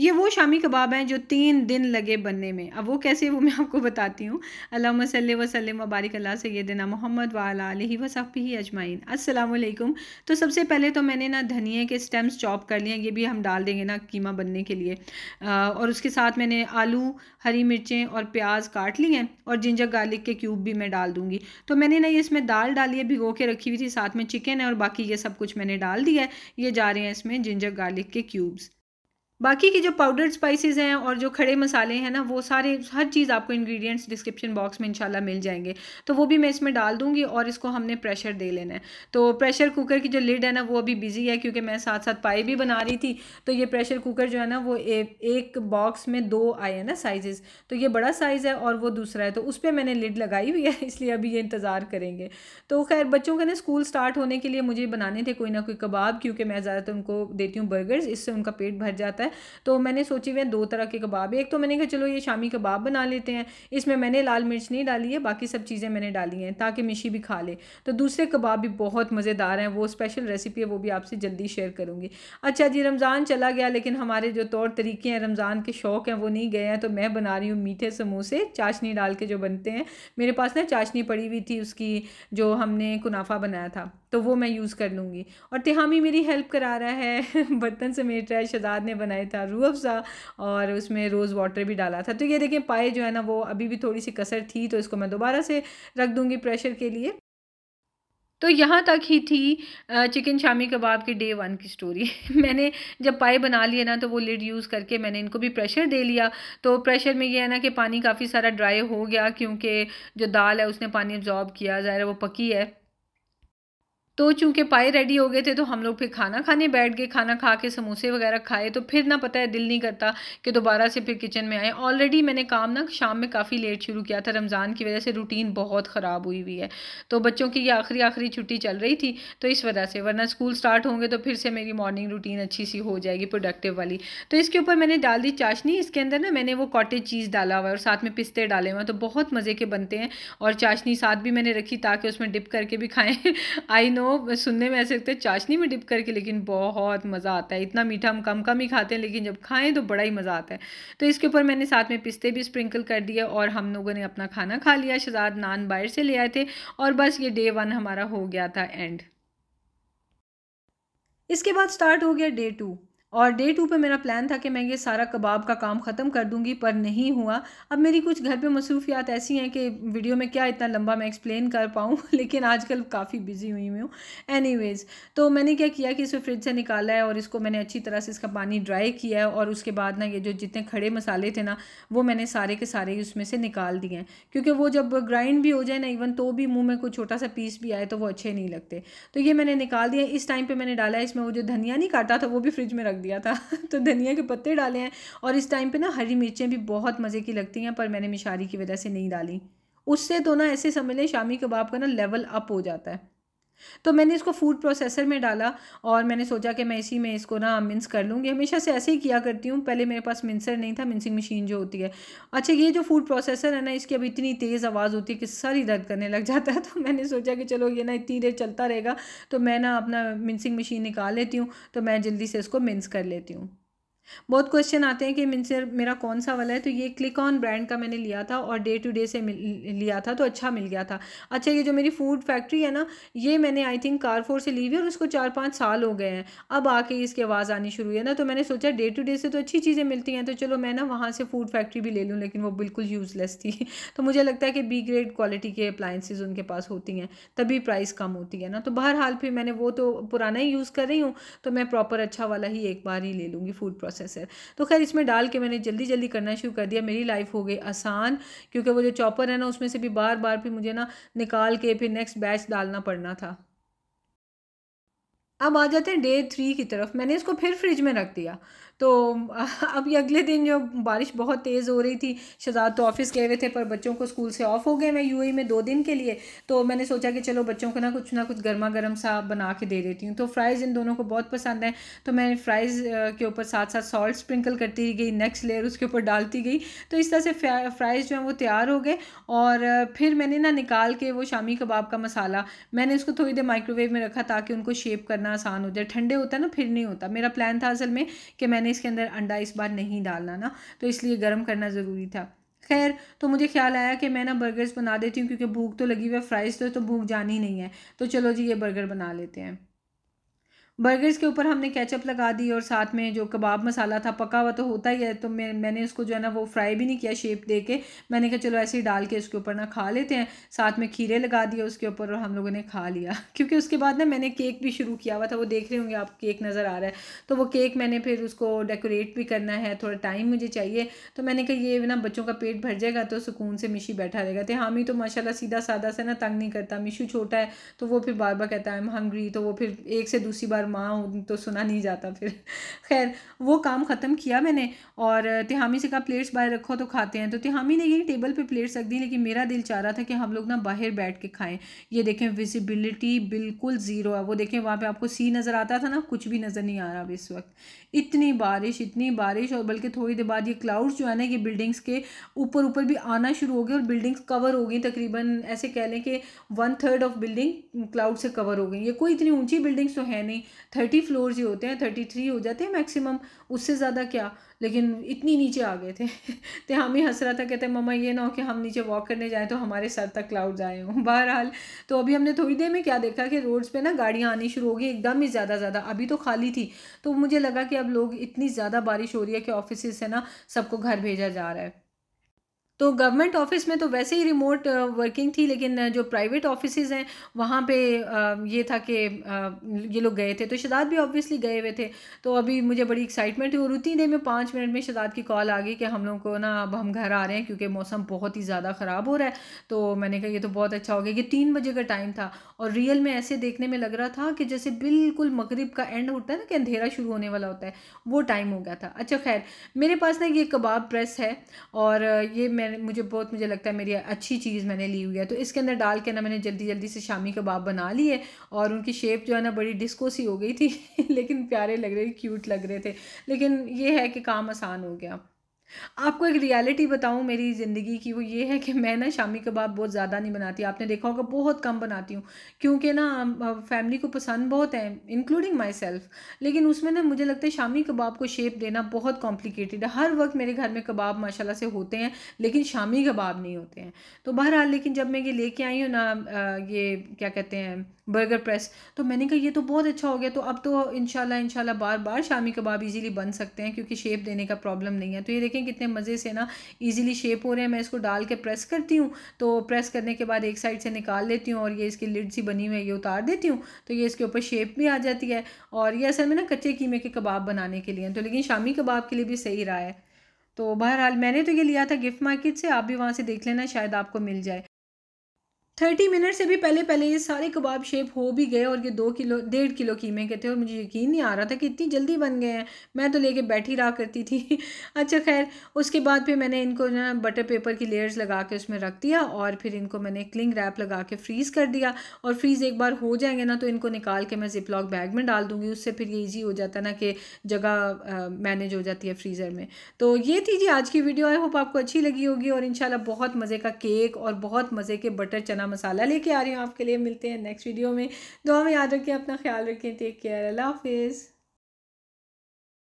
ये वो शामी कबाब हैं जो तीन दिन लगे बनने में अब वो कैसे वो मैं आपको बताती हूँ अल्लाह मसल वसलम से अल्लाह देना मोहम्मद वाला वसफ़ी ही अजमाइन असलकुम तो सबसे पहले तो मैंने ना धनिए के स्टेम्स चॉप कर लिए ये भी हम डाल देंगे ना कीमा बनने के लिए आ, और उसके साथ मैंने आलू हरी मिर्चें और प्याज काट लिए हैं और जिंजर गार्लिक के क्यूब भी मैं डाल दूँगी तो मैंने ना ये इसमें दाल डाली है भिगो के रखी हुई थी साथ में चिकन है और बाकी ये सब कुछ मैंने डाल दिया है ये जा रहे हैं इसमें जिंजर गार्लिक के क्यूब्स बाकी के जो पाउडर्ड स्पाइसेस हैं और जो खड़े मसाले हैं ना वो सारे हर चीज़ आपको इंग्रेडिएंट्स डिस्क्रिप्शन बॉक्स में इंशाल्लाह मिल जाएंगे तो वो भी मैं इसमें डाल दूंगी और इसको हमने प्रेशर दे लेना है तो प्रेशर कुकर की जो लिड है ना वो अभी बिज़ी है क्योंकि मैं साथ साथ पाई भी बना रही थी तो ये प्रेशर कुकर जो है ना वो ए, एक बॉक्स में दो आए हैं ना साइजेस तो ये बड़ा साइज़ है और वो दूसरा है तो उस पर मैंने लिड लगाई हुई है इसलिए अभी ये इंतज़ार करेंगे तो खैर बच्चों का ना स्कूल स्टार्ट होने के लिए मुझे बनाने थे कोई ना कोई कबाब क्योंकि मैं ज़्यादातर उनको देती हूँ बर्गर्स इससे उनका पेट भर जाता है तो मैंने सोची हुई दो तरह के कबाब एक तो मैंने कहा चलो ये शामी कबाब बना लेते हैं इसमें मैंने लाल मिर्च नहीं डाली है बाकी सब चीज़ें मैंने डाली हैं ताकि मिशी भी खा ले तो दूसरे कबाब भी बहुत मज़ेदार हैं वो स्पेशल रेसिपी है वो भी आपसे जल्दी शेयर करूँगी अच्छा जी रमज़ान चला गया लेकिन हमारे जो तौर तरीके हैं रमज़ान के शौक़ हैं वो नहीं गए हैं तो मैं बना रही हूँ मीठे समोसे चाशनी डाल के जो बनते हैं मेरे पास ना चाशनी पड़ी हुई थी उसकी जो हमने कुनाफा बनाया था तो वो मैं यूज़ कर लूँगी और तिहामी मेरी हेल्प करा रहा है बर्तन समेट रहा है शहजाद ने बना बनाया था रू अफ़ज़ा और उसमें रोज़ वाटर भी डाला था तो ये देखें पाए जो है ना वो अभी भी थोड़ी सी कसर थी तो इसको मैं दोबारा से रख दूँगी प्रेशर के लिए तो यहाँ तक ही थी चिकन शामी कबाब की डे वन की स्टोरी मैंने जब पाए बना लिए ना तो वो लिड यूज़ करके मैंने इनको भी प्रेशर दे लिया तो प्रेशर में ये है ना कि पानी काफ़ी सारा ड्राई हो गया क्योंकि जो दाल है उसने पानी एब्जॉर्ब किया ज़ाहिर वो पकी है तो चूँकि पाए रेडी हो गए थे तो हम लोग फिर खाना खाने बैठ गए खाना खा के समोसे वगैरह खाए तो फिर ना पता है दिल नहीं करता कि दोबारा से फिर किचन में आए ऑलरेडी मैंने काम ना शाम में काफ़ी लेट शुरू किया था रमज़ान की वजह से रूटीन बहुत ख़राब हुई हुई है तो बच्चों की ये आखिरी आखिरी छुट्टी चल रही थी तो इस वजह से वरना स्कूल स्टार्ट होंगे तो फिर से मेरी मॉर्निंग रूटीन अच्छी सी हो जाएगी प्रोडक्टिव वाली तो इसके ऊपर मैंने डाल दी चाशनी इसके अंदर ना मैंने वो कॉटेज चीज़ डाला हुआ है और साथ में पिस्ते डाले हुए हैं तो बहुत मज़े के बनते हैं और चाशनी साथ भी मैंने रखी ताकि उसमें डिप करके भी खाएँ आई नो सुनने में ऐसे लगता है चाशनी में डिप करके लेकिन बहुत मज़ा आता है इतना मीठा हम कम कम ही खाते हैं लेकिन जब खाएं तो बड़ा ही मज़ा आता है तो इसके ऊपर मैंने साथ में पिस्ते भी स्प्रिंकल कर दिए और हम लोगों ने अपना खाना खा लिया शहजाद नान बाहर से ले आए थे और बस ये डे वन हमारा हो गया था एंड इसके बाद स्टार्ट हो गया डे टू और डे टू पे मेरा प्लान था कि मैं ये सारा कबाब का काम ख़त्म कर दूंगी पर नहीं हुआ अब मेरी कुछ घर पे मसरूफियात ऐसी हैं कि वीडियो में क्या इतना लंबा मैं एक्सप्लेन कर पाऊँ लेकिन आजकल काफ़ी बिजी हुई हुई हूँ एनीवेज तो मैंने क्या किया कि इसे फ्रिज से निकाला है और इसको मैंने अच्छी तरह से इसका पानी ड्राई किया है और उसके बाद ना ये जो जितने खड़े मसाले थे ना वो मैंने सारे के सारे उसमें से निकाल दिए हैं क्योंकि वो जब ग्राइंड भी हो जाए ना इवन तो भी मुँह में कोई छोटा सा पीस भी आए तो वो अच्छे नहीं लगते तो ये मैंने निकाल दिया इस टाइम पर मैंने डाला इसमें वो जो धनिया नहीं काटा था वो भी फ्रिज में रख दिया था तो धनिया के पत्ते डाले हैं और इस टाइम पे ना हरी मिर्चें भी बहुत मज़े की लगती हैं पर मैंने मिशारी की वजह से नहीं डाली उससे तो ना ऐसे समझ लें शामी कबाब का ना लेवल अप हो जाता है तो मैंने इसको फूड प्रोसेसर में डाला और मैंने सोचा कि मैं इसी में इसको ना मिंस कर लूँगी हमेशा से ऐसे ही किया करती हूँ पहले मेरे पास मिंसर नहीं था मिन्सिंग मशीन जो होती है अच्छा ये जो फूड प्रोसेसर है ना इसकी अब इतनी तेज़ आवाज़ होती है कि सर ही दर्द करने लग जाता है तो मैंने सोचा कि चलो ये ना इतनी देर चलता रहेगा तो मैं ना अपना मिन्सिंग मशीन निकाल लेती हूँ तो मैं जल्दी से इसको मिन्स कर लेती हूँ बहुत क्वेश्चन आते हैं कि मिनसर मेरा कौन सा वाला है तो ये क्लिक ऑन ब्रांड का मैंने लिया था और डे टू डे से लिया था तो अच्छा मिल गया था अच्छा ये जो मेरी फूड फैक्ट्री है ना ये मैंने आई थिंक कारफोर से ली हुई और उसको चार पाँच साल हो गए हैं अब आके इसकी आवाज़ आनी शुरू हुई है ना तो मैंने सोचा डे टू डे से तो अच्छी चीज़ें मिलती हैं तो चलो मैं ना वहाँ से फूड फैक्ट्री भी ले लूँ लेकिन वो बिल्कुल यूज़लेस थी तो मुझे लगता है कि बी ग्रेड क्वालिटी के अप्लाइंसिस उनके पास होती हैं तभी प्राइस कम होती है ना तो बहरहाल फिर मैंने वो तो पुराना ही यूज़ कर रही हूँ तो मैं प्रॉपर अच्छा वाला ही एक बार ही ले लूँगी फूड प्रोसेस प्रोसेसर तो खैर इसमें डाल के मैंने जल्दी जल्दी करना शुरू कर दिया मेरी लाइफ हो गई आसान क्योंकि वो जो चॉपर है ना उसमें से भी बार बार फिर मुझे ना निकाल के फिर नेक्स्ट बैच डालना पड़ना था अब आ जाते हैं डे थ्री की तरफ मैंने इसको फिर फ्रिज में रख दिया तो अभी अगले दिन जो बारिश बहुत तेज़ हो रही थी शहजाद तो ऑफ़िस गए हुए थे पर बच्चों को स्कूल से ऑफ़ हो गए मैं यू में दो दिन के लिए तो मैंने सोचा कि चलो बच्चों को ना कुछ ना कुछ गर्मा गर्म सा बना के दे देती हूँ तो फ्राइज़ इन दोनों को बहुत पसंद है तो मैं फ्राइज़ के ऊपर साथ साथ सॉल्ट स्प्रिंकल करती गई नेक्स्ट लेयर उसके ऊपर डालती गई तो इस तरह से फ्राइज़ जो है वो तैयार हो गए और फिर मैंने ना निकाल के वो शामी कबाब का मसाला मैंने उसको थोड़ी देर माइक्रोवेव में रखा ताकि उनको शेप करना आसान हो जाए ठंडे होता है ना फिर नहीं होता मेरा प्लान था असल में कि मैं मैंने इसके अंदर अंडा इस बार नहीं डालना ना तो इसलिए गर्म करना ज़रूरी था खैर तो मुझे ख्याल आया कि मैं ना बर्गर्स बना देती हूँ क्योंकि भूख तो लगी हुई है फ्राइज़ तो, तो भूख जानी नहीं है तो चलो जी ये बर्गर बना लेते हैं बर्गर्स के ऊपर हमने केचप लगा दी और साथ में जो कबाब मसाला था पका हुआ तो होता ही है तो मैं मैंने उसको जो है ना वो फ्राई भी नहीं किया शेप दे के मैंने कहा चलो ऐसे ही डाल के उसके ऊपर ना खा लेते हैं साथ में खीरे लगा दिए उसके ऊपर और हम लोगों ने खा लिया क्योंकि उसके बाद ना मैंने केक भी शुरू किया हुआ था वो देख रहे होंगे आप केक नज़र आ रहा है तो वो केक मैंने फिर उसको डेकोरेट भी करना है थोड़ा टाइम मुझे चाहिए तो मैंने कहा ये ना बच्चों का पेट भर जाएगा तो सुकून से मिशी बैठा रहेगा तो हामी तो माशाला सीधा सादा से ना तंग नहीं करता मिशू छोटा है तो वो फिर बार बार कहता है हंग्री तो वो फिर एक से दूसरी बार पर माँ तो सुना नहीं जाता फिर खैर वो काम ख़त्म किया मैंने और तिहामी से कहा प्लेट्स बाहर रखो तो खाते हैं तो तिहामी ने यही टेबल पे प्लेट्स रख दी लेकिन मेरा दिल चाह रहा था कि हम लोग ना बाहर बैठ के खाएं ये देखें विजिबिलिटी बिल्कुल ज़ीरो है वो देखें वहाँ पर आपको सी नज़र आता था ना कुछ भी नज़र नहीं आ रहा अब इस वक्त इतनी बारिश इतनी बारिश और बल्कि थोड़ी देर बाद ये क्लाउड्स जो है ना ये बिल्डिंग्स के ऊपर ऊपर भी आना शुरू हो गए और बिल्डिंग्स कवर हो गई तकरीबन ऐसे कह लें कि one third of building cloud से कवर हो गई ये कोई इतनी ऊंची बिल्डिंग्स तो है नहीं थर्टी फ्लोर ही होते हैं थर्टी थ्री हो जाते हैं मैक्सिमम उससे ज़्यादा क्या लेकिन इतनी नीचे आ गए थे तो हम ही हंस रहा था कहते मम्मा ये ना हो कि हम नीचे वॉक करने जाएँ तो हमारे सर तक क्लाउड आए हों बहरहाल तो अभी हमने थोड़ी देर में क्या देखा कि रोड्स पे ना गाड़ियाँ आनी शुरू हो गई एकदम ही ज़्यादा ज़्यादा अभी तो खाली थी तो मुझे लगा कि अब लोग इतनी ज़्यादा बारिश हो रही है कि ऑफिस से ना सबको घर भेजा जा रहा है तो गवर्नमेंट ऑफिस में तो वैसे ही रिमोट वर्किंग थी लेकिन जो प्राइवेट ऑफिस हैं वहाँ पे ये था कि ये लोग गए थे तो शदाद भी ऑब्वियसली गए हुए थे तो अभी मुझे बड़ी एक्साइटमेंट हुई और उतनी देर में पाँच मिनट में शदाद की कॉल आ गई कि हम लोग को ना अब हम घर आ रहे हैं क्योंकि मौसम बहुत ही ज़्यादा ख़राब हो रहा है तो मैंने कहा ये तो बहुत अच्छा हो गया ये तीन बजे का टाइम था और रियल में ऐसे देखने में लग रहा था कि जैसे बिल्कुल मगरब का एंड होता है ना कि अंधेरा शुरू होने वाला होता है वो टाइम हो गया था अच्छा खैर मेरे पास ना ये कबाब प्रेस है और ये मैं मैंने मुझे बहुत मुझे लगता है मेरी अच्छी चीज़ मैंने ली हुई है तो इसके अंदर डाल के ना मैंने जल्दी जल्दी से शामी कबाब बना लिए और उनकी शेप जो है ना बड़ी डिस्को सी हो गई थी लेकिन प्यारे लग रहे क्यूट लग रहे थे लेकिन ये है कि काम आसान हो गया आपको एक रियलिटी बताऊं मेरी ज़िंदगी की वो ये है कि मैं ना शामी कबाब बहुत ज़्यादा नहीं बनाती आपने देखा होगा बहुत कम बनाती हूँ क्योंकि ना फैमिली को पसंद बहुत है इंक्लूडिंग माई सेल्फ लेकिन उसमें ना मुझे लगता है शामी कबाब को शेप देना बहुत कॉम्प्लिकेटेड है हर वक्त मेरे घर में कबाब माशाला से होते हैं लेकिन शामी कबाब नहीं होते हैं तो बहरहाल लेकिन जब मैं ये लेके आई हूँ ना ये क्या कहते हैं बर्गर प्रेस तो मैंने कहा ये तो बहुत अच्छा हो गया तो अब तो इनशाला शाला बार बार शामी कबाब ईजीली बन सकते हैं क्योंकि शेप देने का प्रॉब्लम नहीं है तो ये देखें हैं कितने मज़े से ना ईजिली शेप हो रहे हैं मैं इसको डाल के प्रेस करती हूँ तो प्रेस करने के बाद एक साइड से निकाल लेती हूँ और ये इसकी लिड सी बनी हुई है ये उतार देती हूँ तो ये इसके ऊपर शेप भी आ जाती है और ये असल में ना कच्चे कीमे के कबाब बनाने के लिए तो लेकिन शामी कबाब के लिए भी सही रहा है तो बहरहाल मैंने तो ये लिया था गिफ्ट मार्केट से आप भी वहाँ से देख लेना शायद आपको मिल जाए थर्टी मिनट से भी पहले पहले ये सारे कबाब शेप हो भी गए और ये दो किलो डेढ़ किलो कीमे के थे और मुझे यकीन नहीं आ रहा था कि इतनी जल्दी बन गए हैं मैं तो लेके बैठी रहा करती थी अच्छा खैर उसके बाद फिर मैंने इनको ना बटर पेपर की लेयर्स लगा के उसमें रख दिया और फिर इनको मैंने क्लिंग रैप लगा के फ्रीज़ कर दिया और फ्रीज़ एक बार हो जाएंगे ना तो इनको निकाल के मैं जिपलॉक बैग में डाल दूँगी उससे फिर ये ईजी हो जाता ना कि जगह मैनेज हो जाती है फ्रीज़र में तो ये थी जी आज की वीडियो आई होप आपको अच्छी लगी होगी और इन बहुत मज़े का केक और बहुत मज़े के बटर चना चना मसाला लेके आ रही हूँ आपके लिए मिलते हैं नेक्स्ट वीडियो में दुआ में याद रखें अपना ख्याल रखें टेक केयर अल्लाह हाफिज़